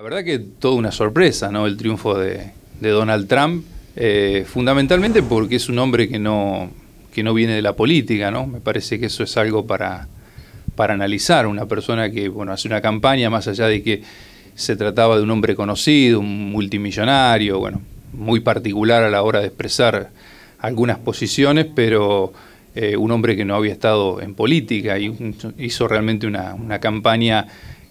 La verdad que toda una sorpresa, ¿no? El triunfo de, Donald Trump, eh, fundamentalmente porque es un hombre que no, que no viene de la política, ¿no? Me parece que eso es algo para, para analizar. Una persona que, bueno, hace una campaña, más allá de que se trataba de un hombre conocido, un multimillonario, bueno, muy particular a la hora de expresar algunas posiciones, pero eh, un hombre que no había estado en política y hizo realmente una, una campaña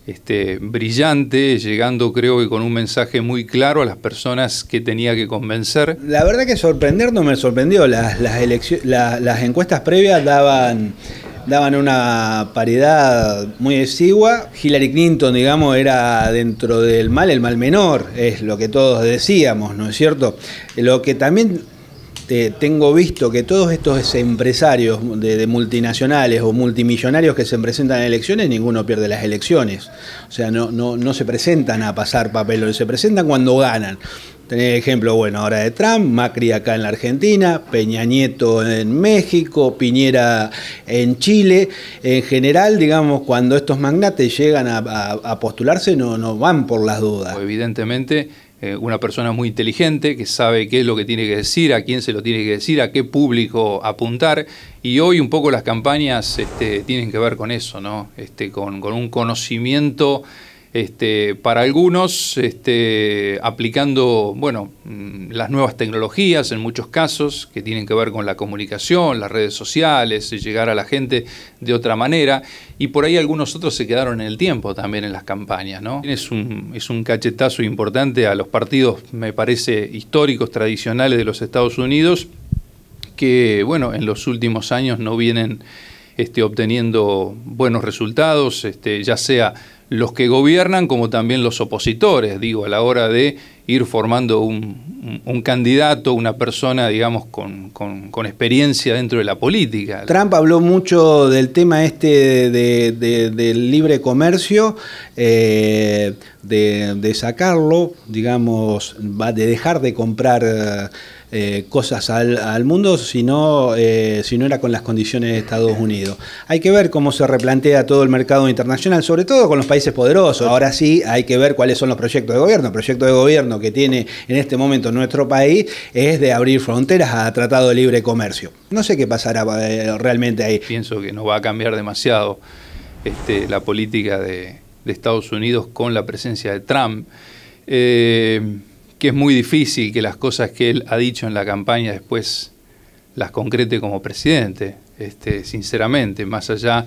este, brillante, llegando creo que con un mensaje muy claro a las personas que tenía que convencer. La verdad que sorprender no me sorprendió, las, encuestas previas daban, daban una paridad muy exigua. Hillary Clinton, digamos, era dentro del mal el mal menor, es lo que todos decíamos, ¿no es cierto? Lo que también este, tengo visto que todos estos empresarios de, multinacionales o multimillonarios que se presentan en elecciones, ninguno pierde las elecciones. O sea, no, no se presentan a pasar papel, se presentan cuando ganan. Tenés ejemplo, bueno, ahora de Trump, Macri acá en la Argentina, Peña Nieto en México, Piñera en Chile. En general, digamos, cuando estos magnates llegan a, postularse, no, van por las dudas. Evidentemente, eh, una persona muy inteligente que sabe qué es lo que tiene que decir, a quién se lo tiene que decir, a qué público apuntar. Y hoy un poco las campañas este, tienen que ver con eso, ¿no? Este, con un conocimiento este, para algunos, este, aplicando bueno, mm, las nuevas tecnologías en muchos casos que tienen que ver con la comunicación, las redes sociales, llegar a la gente de otra manera. Y por ahí algunos otros se quedaron en el tiempo también en las campañas. ¿no? Es, un, es un cachetazo importante a los partidos, me parece, históricos, tradicionales de los Estados Unidos, que bueno, en los últimos años no vienen este, obteniendo buenos resultados, este, ya sea los que gobiernan como también los opositores, digo, a la hora de ir formando un, candidato, una persona, digamos, con, experiencia dentro de la política. Trump habló mucho del tema este del libre comercio, eh, de, sacarlo, digamos, de dejar de comprar... Eh, cosas al, mundo si no, eh, si no era con las condiciones de Estados Unidos. Hay que ver cómo se replantea todo el mercado internacional, sobre todo con los países es poderoso. Ahora sí hay que ver cuáles son los proyectos de gobierno. El proyecto de gobierno que tiene en este momento nuestro país es de abrir fronteras a tratado de libre comercio. No sé qué pasará eh, realmente ahí. Pienso que no va a cambiar demasiado este, la política de, Estados Unidos con la presencia de Trump. Eh, que es muy difícil que las cosas que él ha dicho en la campaña después las concrete como presidente, este, sinceramente, más allá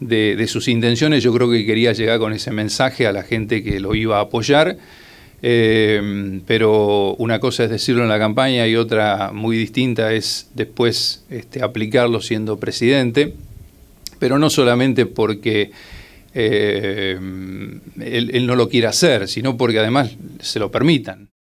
de, sus intenciones. Yo creo que quería llegar con ese mensaje a la gente que lo iba a apoyar. Eh, pero una cosa es decirlo en la campaña y otra muy distinta es después este, aplicarlo siendo presidente. Pero no solamente porque eh, él, él no lo quiera hacer, sino porque además se lo permitan.